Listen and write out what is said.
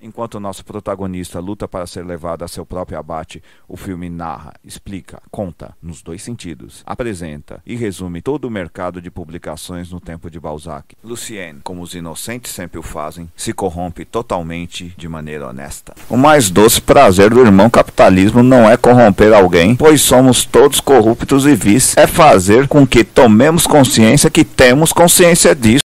Enquanto nosso protagonista luta para ser levado a seu próprio abate, o filme narra, explica, conta, nos dois sentidos, apresenta e resume todo o mercado de publicações no tempo de Balzac. Lucien, como os inocentes sempre o fazem, se corrompe totalmente de maneira honesta. O mais doce prazer do irmão capitalismo não é corromper alguém, pois somos todos corruptos e vis, é fazer com que tomemos consciência que temos consciência disso.